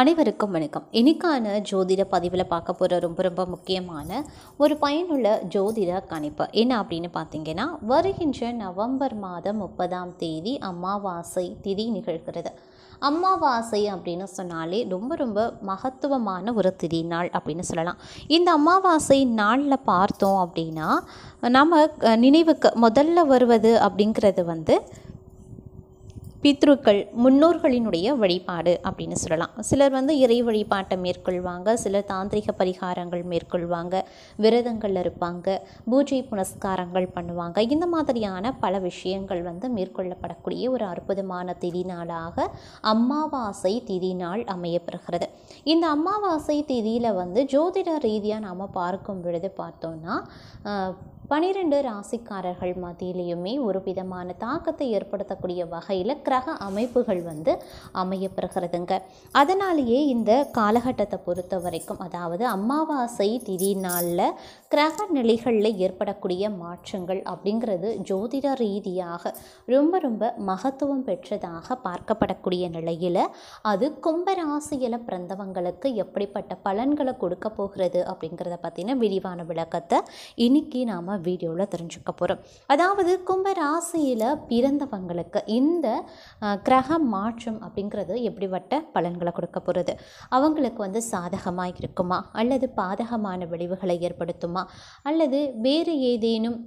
அனைவருக்கும் வணக்கம் இன்னைக்கான ஜோதிட பதிவில் பார்க்க போகிற ரொம்ப ரொம்ப முக்கியமான ஒரு பயனுள்ள ஜோதிட கணிப்பு என்ன அப்படின்னு பார்த்தீங்கன்னா வருகின்ற நவம்பர் மாதம் முப்பதாம் தேதி அமாவாசை திதி நிகழ்கிறது அமாவாசை அப்படின்னு சொன்னாலே ரொம்ப ரொம்ப மகத்துவமான ஒரு திதி நாள் அப்படின்னு சொல்லலாம் இந்த அமாவாசை நாளில் பார்த்தோம் அப்படின்னா நம்ம நினைவுக்கு முதல்ல வருவது அப்படிங்கிறது வந்து பித்ருக்கள் முன்னோர்களினுடைய வழிபாடு அப்படின்னு சொல்லலாம் சிலர் வந்து இறை வழிபாட்டை மேற்கொள்வாங்க சிலர் தாந்திரிக பரிகாரங்கள் மேற்கொள்வாங்க விரதங்கள் இருப்பாங்க பூஜை புனஸ்காரங்கள் பண்ணுவாங்க இந்த மாதிரியான பல விஷயங்கள் வந்து மேற்கொள்ளப்படக்கூடிய ஒரு அற்புதமான திதிநாளாக திதி திதிநாள் அமையப்படுகிறது இந்த அமாவாசை திதியில் வந்து ஜோதிட ரீதியாக நாம் பார்க்கும் பொழுது பார்த்தோம்னா பனிரெண்டு ராசிக்காரர்கள் மத்தியிலையுமே ஒரு விதமான தாக்கத்தை ஏற்படுத்தக்கூடிய வகையில் கிரக அமைப்புகள் வந்து அமையப்படுகிறதுங்க அதனாலேயே இந்த காலகட்டத்தை பொறுத்த வரைக்கும் அதாவது அமாவாசை திதி நாளில் கிரக நிலைகளில் ஏற்படக்கூடிய மாற்றங்கள் அப்படிங்கிறது ஜோதிட ரீதியாக ரொம்ப ரொம்ப மகத்துவம் பெற்றதாக பார்க்கப்படக்கூடிய நிலையில் அது கும்பராசியில் பிறந்தவங்களுக்கு எப்படிப்பட்ட பலன்களை கொடுக்க போகிறது அப்படிங்கிறத பற்றின விரிவான விளக்கத்தை இன்னைக்கு நாம் வீடியோவில் தெரிஞ்சுக்க போகிறோம் அதாவது கும்ப ராசியில் பிறந்தவங்களுக்கு இந்த கிரக மாற்றம் அப்படிங்கிறது எப்படிப்பட்ட பலன்களை கொடுக்க போகிறது அவங்களுக்கு வந்து சாதகமாக இருக்குமா அல்லது பாதகமான விளைவுகளை ஏற்படுத்துமா அல்லது வேறு ஏதேனும்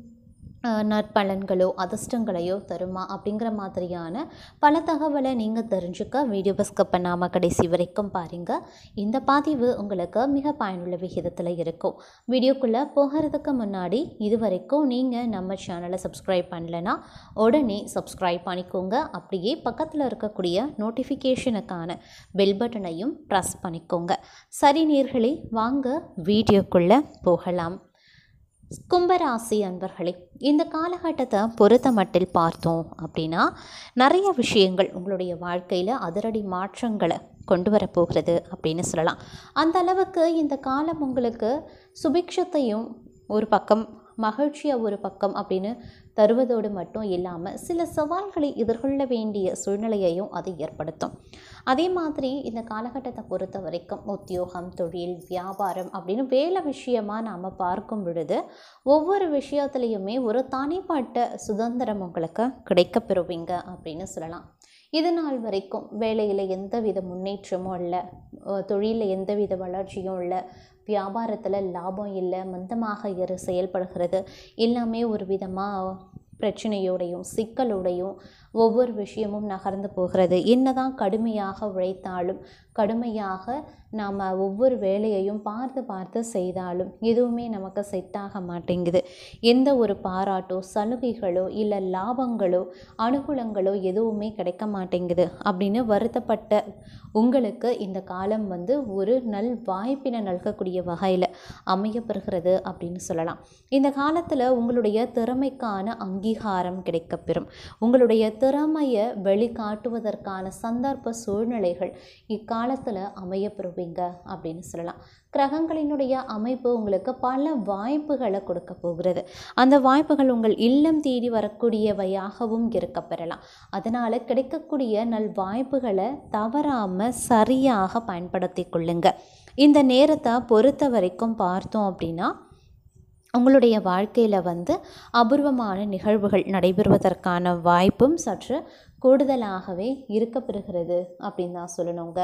நற்பலன்களோ அதிர்ஷ்டங்களையோ தருமா அப்படிங்கிற மாதிரியான பல தகவலை நீங்கள் தெரிஞ்சுக்க வீடியோ ஸ்கிப் பண்ணாமல் கடைசி வரைக்கும் பாருங்கள் இந்த பதிவு உங்களுக்கு மிக பயனுள்ள விகிதத்தில் இருக்கும் வீடியோக்குள்ளே போகிறதுக்கு முன்னாடி இது வரைக்கும் நீங்கள் நம்ம சேனலை சப்ஸ்கிரைப் பண்ணலைன்னா உடனே சப்ஸ்கிரைப் பண்ணிக்கோங்க அப்படியே பக்கத்தில் இருக்கக்கூடிய நோட்டிஃபிகேஷனுக்கான பெல் பட்டனையும் ப்ரெஸ் பண்ணிக்கோங்க சரி நேர்களை வாங்க வீடியோக்குள்ளே போகலாம் கும்பராசி அன்பர்களே இந்த காலகட்டத்தை பொறுத்த மட்டில் பார்த்தோம் அப்படின்னா நிறைய விஷயங்கள் உங்களுடைய வாழ்க்கையில் அதிரடி மாற்றங்களை கொண்டு வரப்போகிறது அப்படின்னு சொல்லலாம் அந்த அளவுக்கு இந்த காலம் உங்களுக்கு சுபிக்ஷத்தையும் ஒரு பக்கம் மகிழ்ச்சியாக ஒரு பக்கம் அப்படின்னு தருவதோடு மட்டும் இல்லாமல் சில சவால்களை எதிர்கொள்ள வேண்டிய சூழ்நிலையையும் அது ஏற்படுத்தும் அதே மாதிரி இந்த காலகட்டத்தை பொறுத்த வரைக்கும் உத்தியோகம் தொழில் வியாபாரம் அப்படின்னு வேலை விஷயமாக நாம் பார்க்கும் பொழுது ஒவ்வொரு விஷயத்துலேயுமே ஒரு தனிப்பட்ட சுதந்திரம் உங்களுக்கு கிடைக்க அப்படின்னு சொல்லலாம் இது நாள் வரைக்கும் வேலையில் எந்தவித முன்னேற்றமும் இல்லை தொழிலில் எந்தவித வளர்ச்சியும் இல்லை வியாபாரத்தில் லாபம் இல்லை மந்தமாக இரு செயல்படுகிறது எல்லாமே ஒரு விதமாக பிரச்சனையோடையும் சிக்கலோடையும் ஒவ்வொரு விஷயமும் நகர்ந்து போகிறது என்னதான் கடுமையாக உழைத்தாலும் கடுமையாக நாம் ஒவ்வொரு வேலையையும் பார்த்து பார்த்து செய்தாலும் எதுவுமே நமக்கு செட்டாக மாட்டேங்குது எந்த ஒரு பாராட்டோ சலுகைகளோ இல்லை லாபங்களோ அனுகூலங்களோ எதுவுமே கிடைக்க மாட்டேங்குது அப்படின்னு வருத்தப்பட்ட உங்களுக்கு இந்த காலம் வந்து ஒரு நல் வாய்ப்பினை நல்கக்கூடிய வகையில் அமையப்படுகிறது அப்படின்னு சொல்லலாம் இந்த காலத்தில் உங்களுடைய திறமைக்கான அங்கீகாரம் கிடைக்கப்பெறும் உங்களுடைய திறமையை வெளிக்காட்டுவதற்கான சந்தர்ப்ப சூழ்நிலைகள் இக்கால காலத்தில் அமையப்பெறுவீங்க அப்படின்னு சொல்லலாம் கிரகங்களினுடைய அமைப்பு உங்களுக்கு பல வாய்ப்புகளை கொடுக்க போகிறது அந்த வாய்ப்புகள் உங்கள் இல்லம் தேடி வரக்கூடியவையாகவும் இருக்க பெறலாம் அதனால் கிடைக்கக்கூடிய நல் வாய்ப்புகளை தவறாமல் சரியாக பயன்படுத்தி கொள்ளுங்க இந்த நேரத்தை பொறுத்த வரைக்கும் பார்த்தோம் அப்படின்னா உங்களுடைய வாழ்க்கையில் வந்து அபூர்வமான நிகழ்வுகள் நடைபெறுவதற்கான வாய்ப்பும் சற்று கூடுதலாகவே இருக்கப்பெறுகிறது அப்படின்னு தான் சொல்லணுங்க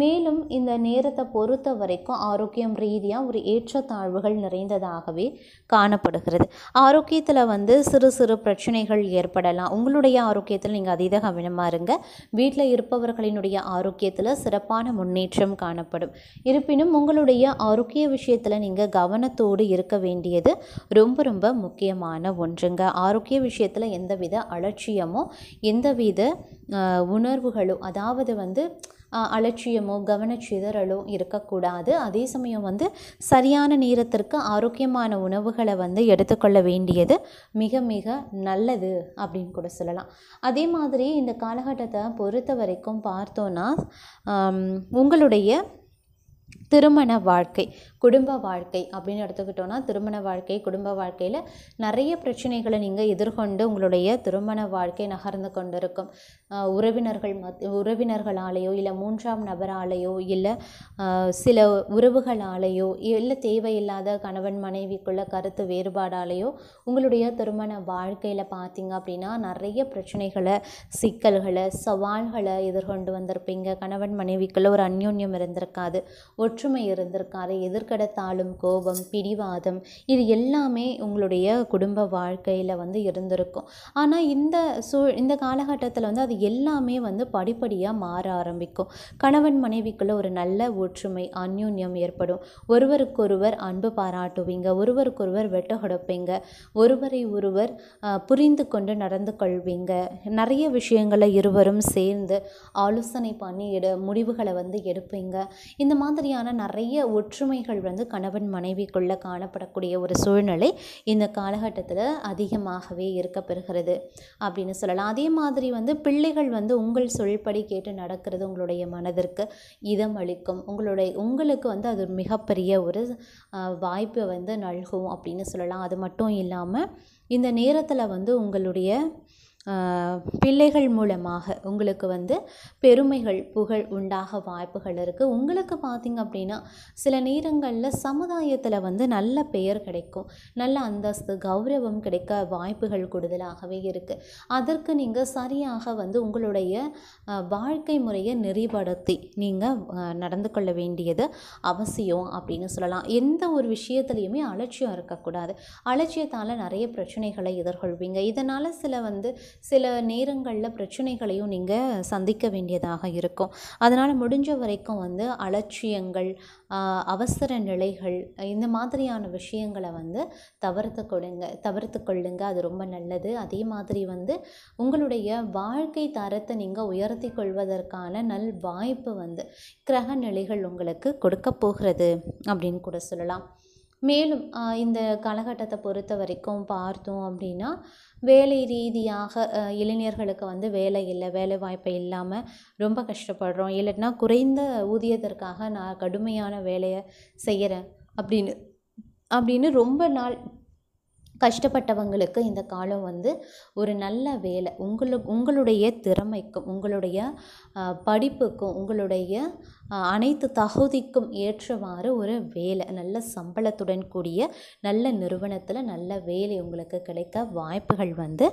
மேலும் இந்த நேரத்தை பொறுத்த வரைக்கும் ஆரோக்கியம் ரீதியாக ஒரு ஏற்றத்தாழ்வுகள் நிறைந்ததாகவே காணப்படுகிறது ஆரோக்கியத்தில் வந்து சிறு சிறு பிரச்சனைகள் ஏற்படலாம் உங்களுடைய ஆரோக்கியத்தில் நீங்கள் அதீத கவனமாக இருங்க வீட்டில் இருப்பவர்களினுடைய ஆரோக்கியத்தில் சிறப்பான முன்னேற்றம் காணப்படும் இருப்பினும் உங்களுடைய ஆரோக்கிய விஷயத்தில் நீங்கள் கவனத்தோடு இருக்க வேண்டியது ரொம்ப ரொம்ப முக்கியமான ஒன்றுங்க ஆரோக்கிய விஷயத்தில் எந்தவித அலட்சியமோ எந்தவித உணர்வுகளோ அதாவது வந்து அலட்சியமோ கவனச்சிதறலோ இருக்கக்கூடாது அதே சமயம் வந்து சரியான நேரத்திற்கு ஆரோக்கியமான உணவுகளை வந்து எடுத்துக்கொள்ள வேண்டியது மிக மிக நல்லது அப்படின்னு கூட சொல்லலாம் அதே மாதிரி இந்த காலகட்டத்தை பொறுத்த வரைக்கும் பார்த்தோன்னா உங்களுடைய திருமண வாழ்க்கை குடும்ப வாழ்க்கை அப்படின்னு எடுத்துக்கிட்டோன்னா திருமண வாழ்க்கை குடும்ப வாழ்க்கையில் நிறைய பிரச்சனைகளை நீங்கள் எதிர்கொண்டு உங்களுடைய திருமண வாழ்க்கை நகர்ந்து கொண்டிருக்கும் உறவினர்கள் மத் உறவினர்களாலேயோ இல்லை மூன்றாம் நபராலேயோ இல்லை சில உறவுகளாலேயோ இல்லை தேவையில்லாத கணவன் மனைவிக்குள்ள கருத்து வேறுபாடாலேயோ உங்களுடைய திருமண வாழ்க்கையில் பார்த்தீங்க அப்படின்னா நிறைய பிரச்சனைகளை சிக்கல்களை சவால்களை எதிர்கொண்டு வந்திருப்பீங்க கணவன் மனைவிக்குள்ள ஒரு அந்யோன்யம் இருந்திருக்காது ஒற்று ஒற்றுமை இருந்திருக்காரு எதிர்கடத்தாலும் கோபம் பிடிவாதம் இது எல்லாமே உங்களுடைய குடும்ப வாழ்க்கையில் வந்து இருந்திருக்கும் ஆனால் இந்த சூ இந்த காலகட்டத்தில் வந்து அது எல்லாமே வந்து படிப்படியாக மாற ஆரம்பிக்கும் கணவன் மனைவிக்குள்ளே ஒரு நல்ல ஒற்றுமை அந்யூன்யம் ஏற்படும் ஒருவருக்கொருவர் அன்பு பாராட்டுவீங்க ஒருவருக்கொருவர் வெட்ட கொடுப்பீங்க ஒருவரை ஒருவர் புரிந்து கொண்டு நடந்து கொள்வீங்க நிறைய விஷயங்களை இருவரும் சேர்ந்து ஆலோசனை பண்ணி எடு முடிவுகளை வந்து எடுப்பீங்க இந்த மாதிரியான விதமான நிறைய ஒற்றுமைகள் வந்து கணவன் மனைவிக்குள்ளே காணப்படக்கூடிய ஒரு சூழ்நிலை இந்த காலகட்டத்தில் அதிகமாகவே இருக்கப்பெறுகிறது அப்படின்னு சொல்லலாம் அதே மாதிரி வந்து பிள்ளைகள் வந்து உங்கள் சொல்படி கேட்டு நடக்கிறது உங்களுடைய மனதிற்கு இதம் அளிக்கும் உங்களுடைய உங்களுக்கு வந்து அது மிகப்பெரிய ஒரு வாய்ப்பை வந்து நல்கும் அப்படின்னு சொல்லலாம் அது மட்டும் இல்லாமல் இந்த நேரத்தில் வந்து உங்களுடைய பிள்ளைகள் மூலமாக உங்களுக்கு வந்து பெருமைகள் புகழ் உண்டாக வாய்ப்புகள் இருக்குது உங்களுக்கு பார்த்திங்க அப்படின்னா சில நேரங்களில் சமுதாயத்தில் வந்து நல்ல பெயர் கிடைக்கும் நல்ல அந்தஸ்து கௌரவம் கிடைக்க வாய்ப்புகள் கூடுதலாகவே இருக்குது அதற்கு நீங்கள் சரியாக வந்து உங்களுடைய வாழ்க்கை முறையை நெறிப்படுத்தி நீங்கள் நடந்து கொள்ள வேண்டியது அவசியம் அப்படின்னு சொல்லலாம் எந்த ஒரு விஷயத்துலையுமே அலட்சியம் இருக்கக்கூடாது அலட்சியத்தால் நிறைய பிரச்சனைகளை எதிர்கொள்வீங்க இதனால் சில வந்து சில நேரங்களில் பிரச்சனைகளையும் நீங்கள் சந்திக்க வேண்டியதாக இருக்கும் அதனால் முடிஞ்ச வரைக்கும் வந்து அலட்சியங்கள் அவசர நிலைகள் இந்த மாதிரியான விஷயங்களை வந்து தவிர்த்து கொடுங்க தவிர்த்து கொள்ளுங்க அது ரொம்ப நல்லது அதே மாதிரி வந்து உங்களுடைய வாழ்க்கை தரத்தை நீங்கள் உயர்த்தி கொள்வதற்கான நல் வாய்ப்பு வந்து கிரக நிலைகள் உங்களுக்கு கொடுக்க போகிறது அப்படின்னு கூட சொல்லலாம் மேலும் இந்த காலகட்டத்தை பொறுத்த வரைக்கும் பார்த்தோம் அப்படின்னா வேலை ரீதியாக இளைஞர்களுக்கு வந்து வேலை இல்லை வேலை வாய்ப்பு இல்லாமல் ரொம்ப கஷ்டப்படுறோம் இல்லைன்னா குறைந்த ஊதியத்திற்காக நான் கடுமையான வேலையை செய்கிறேன் அப்படின்னு அப்படின்னு ரொம்ப நாள் கஷ்டப்பட்டவங்களுக்கு இந்த காலம் வந்து ஒரு நல்ல வேலை உங்களுக்கு உங்களுடைய திறமைக்கும் உங்களுடைய படிப்புக்கும் உங்களுடைய அனைத்து தகுதிக்கும் ஏற்றவாறு ஒரு வேலை நல்ல சம்பளத்துடன் கூடிய நல்ல நிறுவனத்தில் நல்ல வேலை உங்களுக்கு கிடைக்க வாய்ப்புகள் வந்து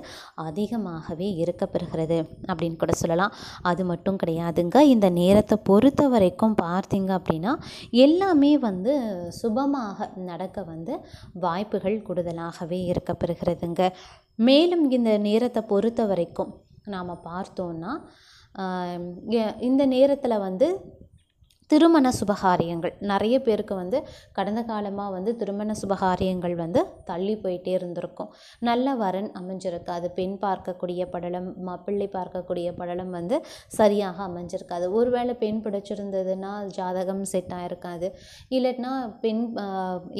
அதிகமாகவே இருக்கப்பெறுகிறது அப்படின்னு கூட சொல்லலாம் அது மட்டும் கிடையாதுங்க இந்த நேரத்தை பொறுத்த வரைக்கும் பார்த்தீங்க அப்படின்னா எல்லாமே வந்து சுபமாக நடக்க வந்து வாய்ப்புகள் கூடுதலாகவே இருக்கப்பெறுகிறதுங்க மேலும் இந்த நேரத்தை பொறுத்த வரைக்கும் நாம் பார்த்தோன்னா இந்த நேரத்தில் வந்து திருமண சுபகாரியங்கள் நிறைய பேருக்கு வந்து கடந்த காலமாக வந்து திருமண சுபகாரியங்கள் வந்து தள்ளி போயிட்டே இருந்திருக்கும் நல்ல வரன் அமைஞ்சிருக்காது பெண் பார்க்கக்கூடிய படலம் மாப்பிள்ளை பார்க்கக்கூடிய படலம் வந்து சரியாக அமைஞ்சிருக்காது ஒருவேளை பெண் பிடிச்சிருந்ததுன்னா ஜாதகம் செட் ஆகிருக்காது இல்லைன்னா பெண்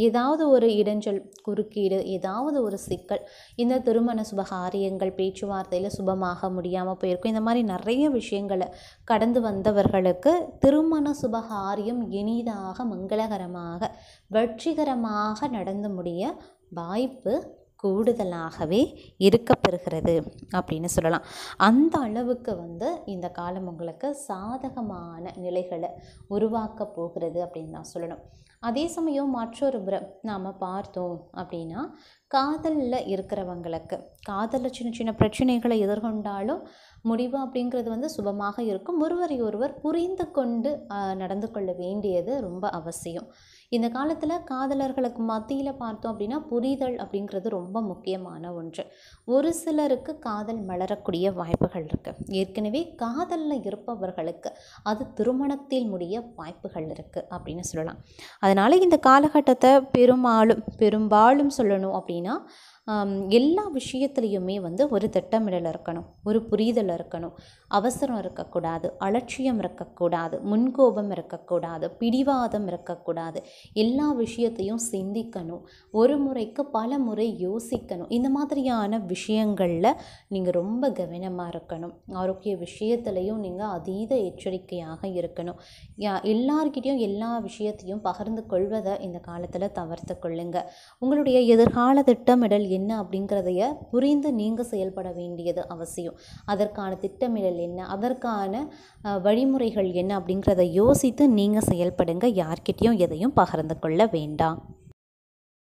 ஏதாவது ஒரு இடைஞ்சல் குறுக்கீடு ஏதாவது ஒரு சிக்கல் இந்த திருமண சுபகாரியங்கள் பேச்சுவார்த்தையில் சுபமாக முடியாமல் போயிருக்கும் இந்த மாதிரி நிறைய விஷயங்களை கடந்து வந்தவர்களுக்கு திருமண சுப சுபகாரியம் இனிதாக மங்களகரமாக வெற்றிகரமாக நடந்து முடிய வாய்ப்பு கூடுதலாகவே இருக்கப்பெறுகிறது அப்படின்னு சொல்லலாம் அந்த அளவுக்கு வந்து இந்த காலம் உங்களுக்கு சாதகமான நிலைகளை உருவாக்கப் போகிறது அப்படின்னு தான் சொல்லணும் அதே சமயம் மற்றொரு புறம் நாம் பார்த்தோம் அப்படின்னா காதலில் இருக்கிறவங்களுக்கு காதலில் சின்ன சின்ன பிரச்சனைகளை எதிர்கொண்டாலும் முடிவு அப்படிங்கிறது வந்து சுபமாக இருக்கும் ஒருவரை ஒருவர் புரிந்து கொண்டு நடந்து கொள்ள வேண்டியது ரொம்ப அவசியம் இந்த காலத்தில் காதலர்களுக்கு மத்தியில் பார்த்தோம் அப்படின்னா புரிதல் அப்படிங்கிறது ரொம்ப முக்கியமான ஒன்று ஒரு சிலருக்கு காதல் மலரக்கூடிய வாய்ப்புகள் இருக்குது ஏற்கனவே காதலில் இருப்பவர்களுக்கு அது திருமணத்தில் முடிய வாய்ப்புகள் இருக்குது அப்படின்னு சொல்லலாம் அதனால் இந்த காலகட்டத்தை பெரும்பாலும் பெரும்பாலும் சொல்லணும் அப்படின்னா எல்லா விஷயத்துலேயுமே வந்து ஒரு திட்டமிடல் இருக்கணும் ஒரு புரிதல் இருக்கணும் அவசரம் இருக்கக்கூடாது அலட்சியம் இருக்கக்கூடாது முன்கோபம் இருக்கக்கூடாது பிடிவாதம் இருக்கக்கூடாது எல்லா விஷயத்தையும் சிந்திக்கணும் ஒரு முறைக்கு பல முறை யோசிக்கணும் இந்த மாதிரியான விஷயங்களில் நீங்கள் ரொம்ப கவனமாக இருக்கணும் ஆரோக்கிய விஷயத்துலையும் நீங்கள் அதீத எச்சரிக்கையாக இருக்கணும் எல்லார்கிட்டேயும் எல்லா விஷயத்தையும் பகிர்ந்து கொள்வதை இந்த காலத்தில் தவிர்த்து கொள்ளுங்கள் உங்களுடைய எதிர்கால திட்டமிடல் என்ன அப்படிங்கிறதைய புரிந்து நீங்கள் செயல்பட வேண்டியது அவசியம் அதற்கான திட்டமிடல் என்ன அதற்கான வழிமுறைகள் என்ன அப்படிங்கிறத யோசித்து நீங்கள் செயல்படுங்க யார்கிட்டையும் எதையும் பகிர்ந்து கொள்ள வேண்டாம்